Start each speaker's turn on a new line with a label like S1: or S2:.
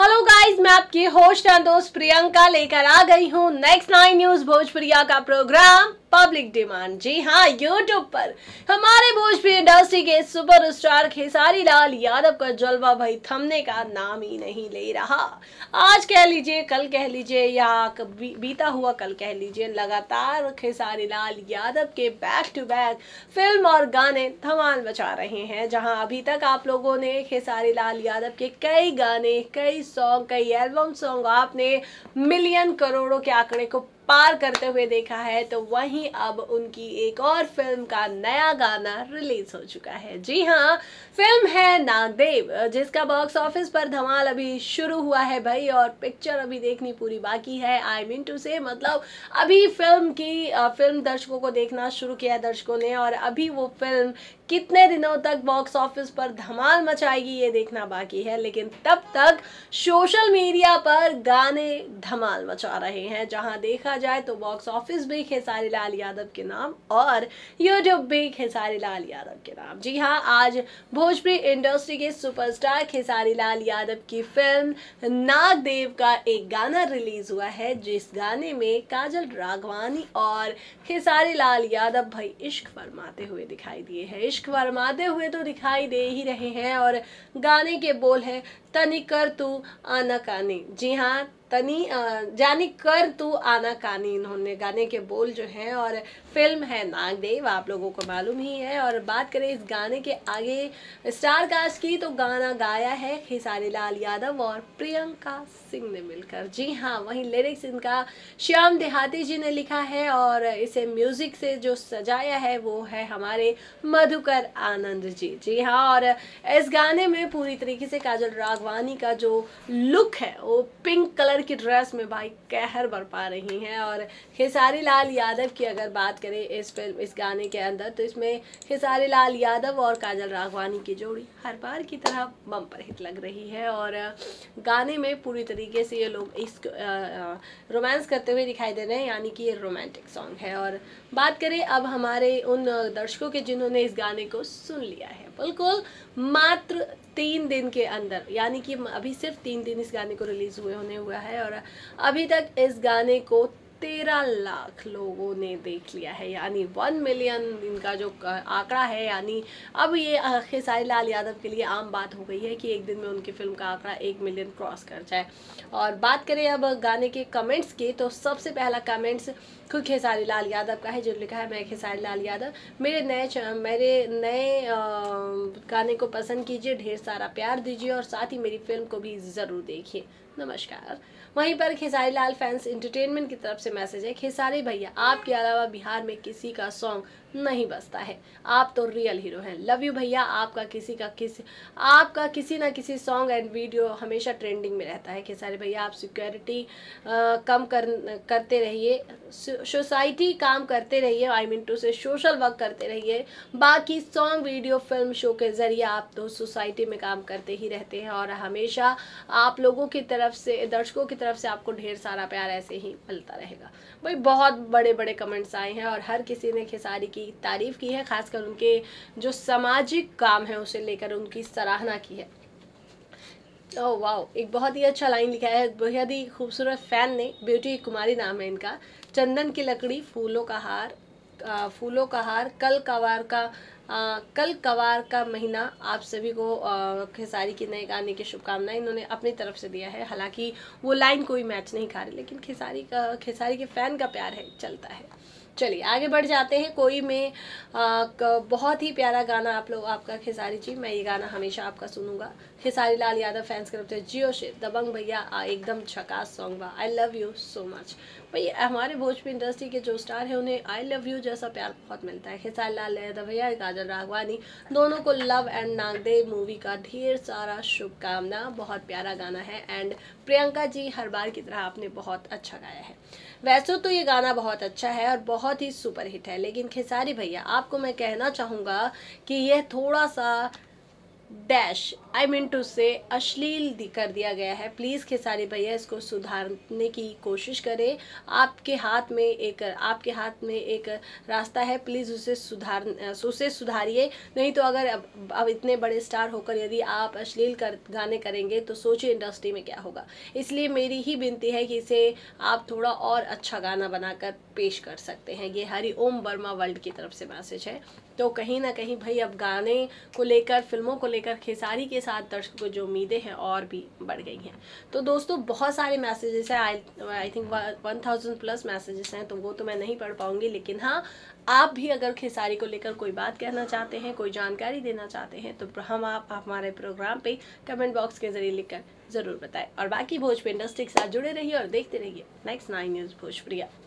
S1: hello guys मैं आपकी host and दोस्त प्रियंका लेकर आ गई हूँ नेक्स्ट नाइन न्यूज भोजप्रिया का प्रोग्राम पब्लिक डिमांड जी हाँ यूट्यूब पर हमारे भोजपुरी इंडस्ट्री के सुपर स्टार खेसारी लाल यादव का जलवा भाई थमने का नाम ही नहीं ले रहा आज कह लीजिए कल कह लीजिए या बी, बीता हुआ कल कह लीजिए लगातार खेसारी लाल यादव के बैक टू बैक फिल्म और गाने धमाल मचा रहे हैं जहाँ अभी तक आप लोगों ने खेसारी लाल यादव के कई गाने कई सॉन्ग कई एल्बम सॉन्ग आपने मिलियन करोड़ों के आंकड़े को पार करते हुए देखा है तो वहीं अब उनकी एक और फिल्म का नया गाना रिलीज हो चुका है जी हाँ फिल्म है नागदेव जिसका बॉक्स ऑफिस पर धमाल अभी शुरू हुआ है भाई और पिक्चर अभी देखनी पूरी बाकी है आई मीन टू से मतलब अभी फिल्म की फिल्म दर्शकों को देखना शुरू किया दर्शकों ने और अभी वो फिल्म कितने दिनों तक बॉक्स ऑफिस पर धमाल मचाएगी ये देखना बाकी है लेकिन तब तक सोशल मीडिया पर गाने धमाल मचा रहे हैं जहां देखा जाए तो बॉक्स ऑफिस भी खेसारी लाल यादव के नाम और यूट्यूब भी खेसारी लाल यादव के नाम जी हाँ आज भोजपुरी इंडस्ट्री के सुपरस्टार खेसारी लाल यादव की फिल्म नागदेव का एक गाना रिलीज हुआ है जिस गाने में काजल राघवानी और खेसारी लाल यादव भाई इश्क फरमाते हुए दिखाई दिए हैं इश्क फरमाते हुए तो दिखाई दे ही रहे हैं और गाने के बोल हैं तनिकर तू आना कानी जी हाँ तनी जानी कर तू आना कानी इन्होंने गाने के बोल जो हैं और फिल्म है नागदेव आप लोगों को मालूम ही है और बात करें इस गाने के आगे स्टार कास्ट की तो गाना गाया है खेसारी लाल यादव और प्रियंका सिंह ने मिलकर जी हाँ वहीं लिरिक्स इनका श्याम देहाती जी ने लिखा है और इसे म्यूज़िक से जो सजाया है वो है हमारे मधुकर आनंद जी जी हाँ और इस गाने में पूरी तरीके से काजल राघवानी का जो लुक है वो पिंक कलर कलर की ड्रेस में भाई कहर बरपा रही हैं और खेसारी लाल यादव की अगर बात करें इस फिल्म इस गाने के अंदर तो इसमें खेसारी लाल यादव और काजल राघवानी की जोड़ी हर बार की तरह बम पर हिट लग रही है और गाने में पूरी तरीके से ये लोग इस रोमांस करते हुए दिखाई दे रहे हैं यानी कि ये रोमांटिक सॉन्ग है और बात करें अब हमारे उन दर्शकों के जिन्होंने इस गाने को सुन लिया है बिल्कुल मात्र तीन दिन के अंदर यानी कि अभी सिर्फ तीन दिन इस गाने को रिलीज़ हुए होने हुआ है और अभी तक इस गाने को तेरह लाख लोगों ने देख लिया है यानी वन मिलियन इनका जो आंकड़ा है यानी अब ये खेसारी लाल यादव के लिए आम बात हो गई है कि एक दिन में उनकी फिल्म का आंकड़ा एक मिलियन क्रॉस कर जाए और बात करें अब गाने के कमेंट्स की तो सबसे पहला कमेंट्स खुद खेसारी लाल यादव का है जो लिखा है मैं खेसारी लाल यादव मेरे नए मेरे नए गाने को पसंद कीजिए ढेर सारा प्यार दीजिए और साथ ही मेरी फिल्म को भी ज़रूर देखिए नमस्कार वहीं पर खेसारी लाल फैंस इंटरटेनमेंट की तरफ से मैसेज है खेसारी भैया आपके अलावा बिहार में किसी का सॉन्ग नहीं बसता है आप तो रियल हीरो हैं लव यू भैया आपका किसी का किसी आपका किसी ना किसी सॉन्ग एंड वीडियो हमेशा ट्रेंडिंग में रहता है कि सारे भैया आप सिक्योरिटी कम कर करते रहिए सोसाइटी काम करते रहिए I mean to say social work करते रहिए बाकी सॉन्ग वीडियो फिल्म शो के ज़रिए आप तो सोसाइटी में काम करते ही रहते हैं और हमेशा आप लोगों की तरफ से दर्शकों की तरफ से आपको ढेर सारा प्यार ऐसे ही मिलता रहेगा भाई बहुत बड़े बड़े कमेंट्स आए हैं और हर किसी ने खेसारी उनकी तारीफ़ की है खासकर उनके जो सामाजिक काम है उसे लेकर उनकी सराहना की है ओह oh, वाओ एक बहुत ही अच्छा लाइन लिखा है बेहद ही खूबसूरत फ़ैन ने ब्यूटी कुमारी नाम है इनका चंदन की लकड़ी फूलों का हार फूलों का हार कल कवार का आ, कल कवार का महीना आप सभी को खेसारी की नए गाने की शुभकामनाएं इन्होंने अपनी तरफ से दिया है हालांकि वो लाइन कोई मैच नहीं खा रही लेकिन खेसारी का खेसारी के फ़ैन का प्यार है चलता है चलिए आगे बढ़ जाते हैं कोई में आ, बहुत ही प्यारा गाना आप लोग आपका खेसारी जी मैं ये गाना हमेशा आपका सुनूंगा खेसारी लाल यादव फैंस के तरफ जियो शेर दबंग भैया एकदम छकास सॉन्ग बा I love you so much भाई हमारे भोजपुरी इंडस्ट्री के जो स्टार हैं उन्हें आई लव यू जैसा प्यार बहुत मिलता है खेसारी लाल यादव भैया काजल राघवानी दोनों को लव एंड नागदेव मूवी का ढेर सारा शुभकामना बहुत प्यारा गाना है एंड प्रियंका जी हर बार की तरह आपने बहुत अच्छा गाया है वैसे तो ये गाना बहुत अच्छा है और बहुत ही सुपरहिट है लेकिन खेसारी भैया आपको मैं कहना चाहूँगा कि यह थोड़ा सा डैश आई मीन टू से अश्लील कर दिया गया है प्लीज़ खेसारी भैया इसको सुधारने की कोशिश करें आपके हाथ में एक आपके हाथ में एक रास्ता है प्लीज़ उसे सुधार उसे सुधारिए नहीं तो अगर अब, अब इतने बड़े स्टार होकर यदि आप अश्लील कर गाने करेंगे तो सोचिए इंडस्ट्री में क्या होगा इसलिए मेरी ही विनती है कि इसे आप थोड़ा और अच्छा गाना बनाकर पेश कर सकते हैं ये हरी ओम वर्मा वर्ल्ड की तरफ से मैसेज है तो कहीं ना कहीं भाई अब गाने को लेकर फिल्मों को लेकर खेसारी के साथ दर्शकों को जो उम्मीदें हैं और भी बढ़ गई हैं तो दोस्तों बहुत सारे मैसेजेस हैं I I think one thousand plus messages हैं तो वो तो मैं नहीं पढ़ पाऊंगी लेकिन हाँ आप भी अगर खेसारी को लेकर कोई बात कहना चाहते हैं कोई जानकारी देना चाहते हैं तो हम आप, हमारे प्रोग्राम पे कमेंट बॉक्स के जरिए लिखकर ज़रूर बताएं और बाकी भोजपुर इंडस्ट्री के साथ जुड़े रहिए और देखते रहिए नेक्स्ट नाइन न्यूज़ भोजप्रिया